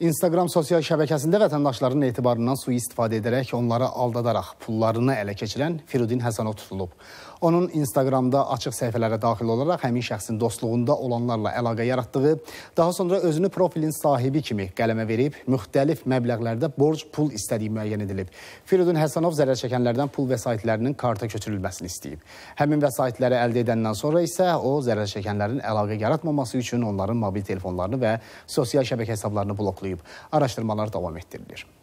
Instagram sosial şəbəkəsində vətəndaşların etibarından sui-istifadə edərək onları aldadaraq pullarını ələ keçirən Firudin Həsənov tutulub. Onun Instagramda açıq səhifələrə daxil olaraq həmin şəxsin dostluğunda olanlarla əlaqə yaratdığı, daha sonra özünü profilin sahibi kimi qələmə verib, müxtəlif məbləğlərdə borc pul istədiyi müəyyən edilib. Firudin Həsənov zərər çəkənlərdən pul vəsaitlərinin karta köçürülməsini istəyib. Həmin vəsaitləri əldə edəndən sonra isə o zərər çəkənlərin əlaqə yaratmaması üçün onların mobil telefonlarını və sosial şəbəkə hesablarını bloklayıb açıqlayıb. Araşdırmalar davam etdirilir.